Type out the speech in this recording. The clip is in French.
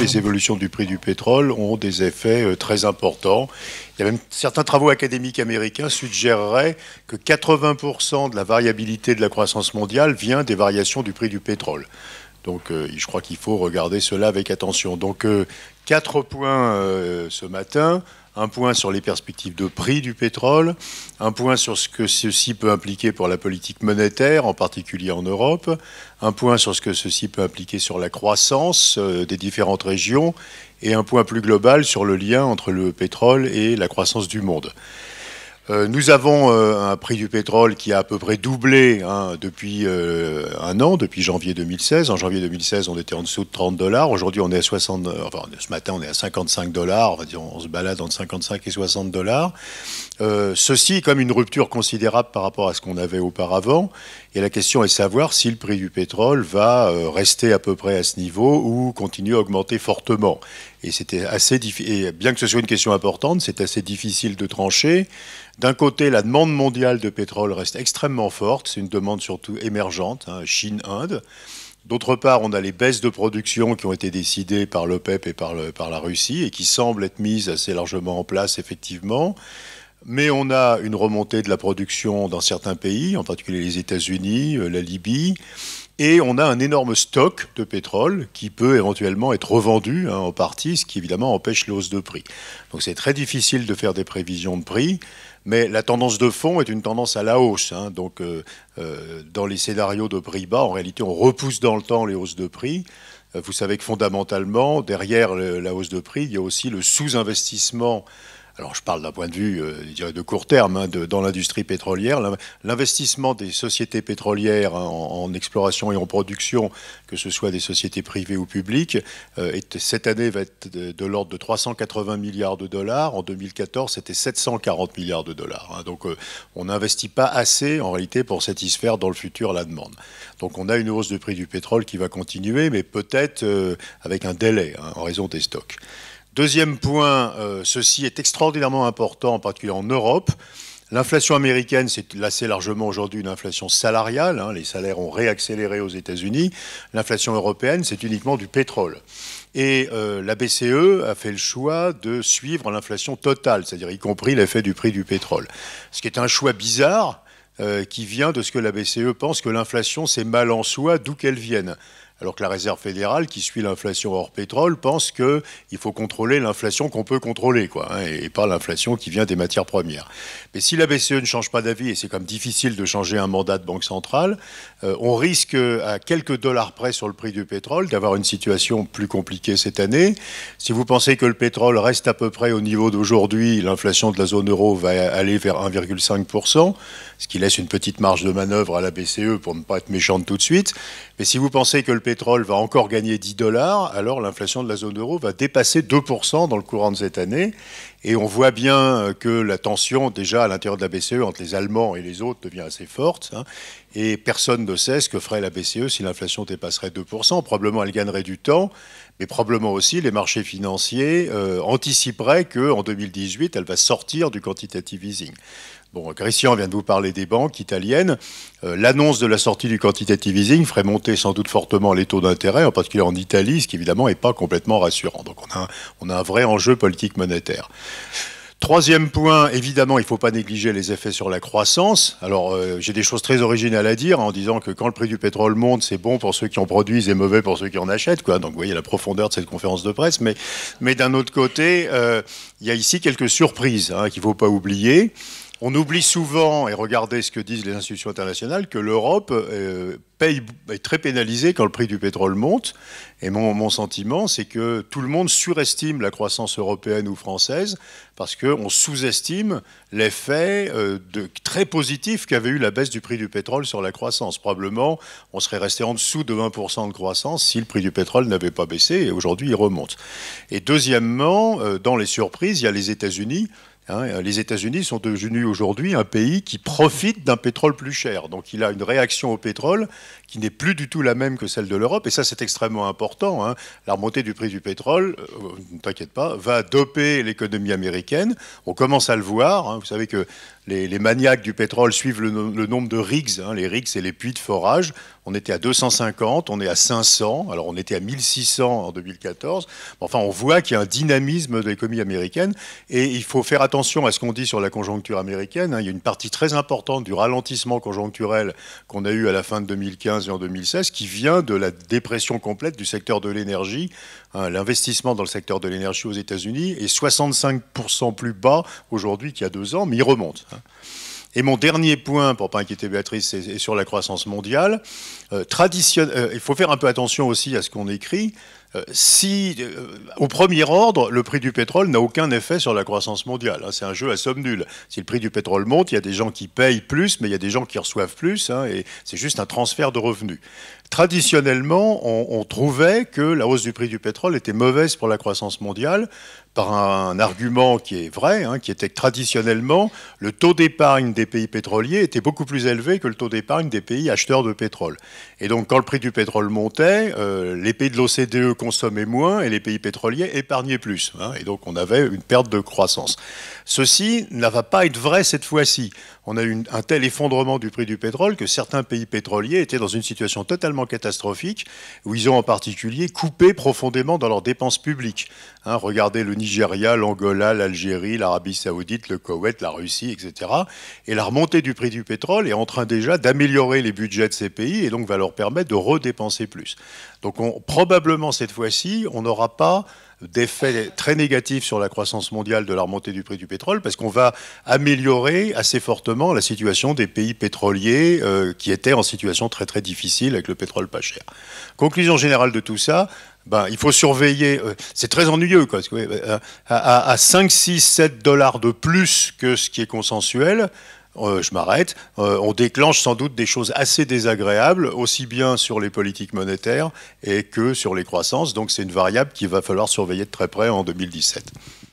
Les évolutions du prix du pétrole ont des effets euh, très importants. même certains travaux académiques américains suggéreraient que 80% de la variabilité de la croissance mondiale vient des variations du prix du pétrole. Donc euh, je crois qu'il faut regarder cela avec attention. Donc euh, quatre points euh, ce matin. Un point sur les perspectives de prix du pétrole, un point sur ce que ceci peut impliquer pour la politique monétaire, en particulier en Europe, un point sur ce que ceci peut impliquer sur la croissance des différentes régions, et un point plus global sur le lien entre le pétrole et la croissance du monde. Euh, nous avons euh, un prix du pétrole qui a à peu près doublé hein, depuis euh, un an, depuis janvier 2016. En janvier 2016, on était en dessous de 30 dollars. Aujourd'hui, on est à 60. Enfin, ce matin, on est à 55 dollars. On, va dire, on se balade entre 55 et 60 dollars. ceci est comme une rupture considérable par rapport à ce qu'on avait auparavant. Et la question est de savoir si le prix du pétrole va rester à peu près à ce niveau ou continuer à augmenter fortement. Et c'était assez Bien que ce soit une question importante, c'est assez difficile de trancher d'un côté, la demande mondiale de pétrole reste extrêmement forte, c'est une demande surtout émergente, hein, Chine-Inde. D'autre part, on a les baisses de production qui ont été décidées par l'OPEP et par la Russie et qui semblent être mises assez largement en place, effectivement. Mais on a une remontée de la production dans certains pays, en particulier les États-Unis, euh, la Libye. Et on a un énorme stock de pétrole qui peut éventuellement être revendu hein, en partie, ce qui évidemment empêche hausses de prix. Donc c'est très difficile de faire des prévisions de prix, mais la tendance de fond est une tendance à la hausse. Hein. Donc euh, euh, dans les scénarios de prix bas, en réalité, on repousse dans le temps les hausses de prix. Euh, vous savez que fondamentalement, derrière la hausse de prix, il y a aussi le sous-investissement alors je parle d'un point de vue euh, de court terme, hein, dans l'industrie pétrolière, l'investissement des sociétés pétrolières hein, en, exploration et en production, que ce soit des sociétés privées ou publiques, euh, est, cette année va être de, l'ordre de 380 milliards de dollars. En 2014, c'était 740 milliards de dollars. Hein. donc euh, on n'investit pas assez en réalité pour satisfaire dans le futur la demande. Donc on a une hausse de prix du pétrole qui va continuer, mais peut-être avec un délai en raison des stocks. Deuxième point, euh, ceci est extraordinairement important, en particulier en Europe. L'inflation américaine, c'est assez largement aujourd'hui une inflation salariale. Hein. les salaires ont réaccéléré aux États-Unis. L'inflation européenne, c'est uniquement du pétrole. Et euh, la BCE a fait le choix de suivre l'inflation totale, c'est-à-dire y compris l'effet du prix du pétrole. Ce qui est un choix bizarre, euh, qui vient de ce que la BCE pense que l'inflation, c'est mal en soi, d'où qu'elle vienne. Alors que la Réserve fédérale, qui suit l'inflation hors pétrole, pense qu'il faut contrôler l'inflation qu'on peut contrôler, quoi, hein, et pas l'inflation qui vient des matières premières. Mais si la BCE ne change pas d'avis, et c'est comme difficile de changer un mandat de banque centrale, euh, on risque à quelques dollars près sur le prix du pétrole d'avoir une situation plus compliquée cette année. Si vous pensez que le pétrole reste à peu près au niveau d'aujourd'hui, l'inflation de la zone euro va aller vers 1,5%, ce qui laisse une petite marge de manœuvre à la BCE pour ne pas être méchante tout de suite. Mais si vous pensez que le pétrole va encore gagner 10 dollars, alors l'inflation de la zone euro va dépasser 2% dans le courant de cette année. Et on voit bien euh, que la tension, déjà à l'intérieur de la BCE, entre les Allemands et les autres, devient assez forte. Hein. Et personne ne sait ce que ferait la BCE si l'inflation dépasserait 2%. Probablement, elle gagnerait du temps, mais probablement aussi les marchés financiers euh, anticiperaient qu'en 2018, elle va sortir du quantitative easing. Bon, Christian vient de vous parler des banques italiennes. Euh, l'annonce de la sortie du quantitative easing ferait monter sans doute fortement les taux d'intérêt, en particulier en Italie, ce qui évidemment n'est pas complètement rassurant. Donc on a un vrai enjeu politique monétaire. Troisième point, évidemment, il ne faut pas négliger les effets sur la croissance. Alors, euh, j'ai des choses très originales à dire en disant que quand le prix du pétrole monte, c'est bon pour ceux qui en produisent et mauvais pour ceux qui en achètent. Quoi. Donc, vous voyez la profondeur de cette conférence de presse. Mais, d'un autre côté, euh, il y a ici quelques surprises hein, qu'il ne faut pas oublier. On oublie souvent, et regardez ce que disent les institutions internationales, que l'Europe euh, est très pénalisée quand le prix du pétrole monte. Et mon, sentiment, c'est que tout le monde surestime la croissance européenne ou française parce qu'on sous-estime l'effet euh, très positif qu'avait eu la baisse du prix du pétrole sur la croissance. Probablement, on serait resté en dessous de 20% de croissance si le prix du pétrole n'avait pas baissé, et aujourd'hui il remonte. Et deuxièmement, euh, dans les surprises, il y a les États-Unis Hein, euh, les États-Unis sont devenus aujourd'hui un pays qui profite d'un pétrole plus cher. Donc il a une réaction au pétrole qui n'est plus du tout la même que celle de l'Europe. Et ça, c'est extrêmement important. Hein. La remontée du prix du pétrole, euh, ne t'inquiète pas, va doper l'économie américaine. On commence à le voir. Hein. Vous savez que les, maniaques du pétrole suivent le, nombre de rigs. Hein, les rigs, c'est les puits de forage. On était à 250, on est à 500, alors on était à 1600 en 2014. Enfin, on voit qu'il y a un dynamisme de l'économie américaine et il faut faire attention à ce qu'on dit sur la conjoncture américaine. Hein. Il y a une partie très importante du ralentissement conjoncturel qu'on a eu à la fin de 2015 et en 2016 qui vient de la dépression complète du secteur de l'énergie. Hein, l'investissement dans le secteur de l'énergie aux États-Unis est 65% plus bas aujourd'hui qu'il y a deux ans, mais il remonte. Et mon dernier point, pour ne pas inquiéter Béatrice, c'est sur la croissance mondiale. Euh, euh, il faut faire un peu attention aussi à ce qu'on écrit. Euh, si, au premier ordre, le prix du pétrole n'a aucun effet sur la croissance mondiale. Hein. c'est un jeu à somme nulle. Si le prix du pétrole monte, il y a des gens qui payent plus, mais il y a des gens qui reçoivent plus, hein, et c'est juste un transfert de revenus. Traditionnellement, on, trouvait que la hausse du prix du pétrole était mauvaise pour la croissance mondiale par un, argument qui est vrai, hein, qui était que traditionnellement, le taux d'épargne des pays pétroliers était beaucoup plus élevé que le taux d'épargne des pays acheteurs de pétrole. Et donc, quand le prix du pétrole montait, euh, les pays de l'OCDE consommaient moins et les pays pétroliers épargnaient plus. Hein. et donc, on avait une perte de croissance. Ceci ne va pas être vrai cette fois-ci. On a eu un tel effondrement du prix du pétrole que certains pays pétroliers étaient dans une situation totalement catastrophique, où ils ont en particulier coupé profondément dans leurs dépenses publiques. Hein, regardez le Nigeria, l'Angola, l'Algérie, l'Arabie saoudite, le Koweït, la Russie, etc. Et la remontée du prix du pétrole est en train déjà d'améliorer les budgets de ces pays et donc va leur permettre de redépenser plus. Donc probablement cette fois-ci, on n'aura pas d'effet très négatif sur la croissance mondiale de la remontée du prix du pétrole, parce qu'on va améliorer assez fortement la situation des pays pétroliers euh, qui étaient en situation très très difficile avec le pétrole pas cher. Conclusion générale de tout ça, ben, il faut surveiller, euh, c'est très ennuyeux, quoi, euh, à 5, 6, 7 dollars de plus que ce qui est consensuel, euh, je m'arrête, euh, on déclenche sans doute des choses assez désagréables, aussi bien sur les politiques monétaires et que sur les croissances. Donc c'est une variable qu'il va falloir surveiller de très près en 2017.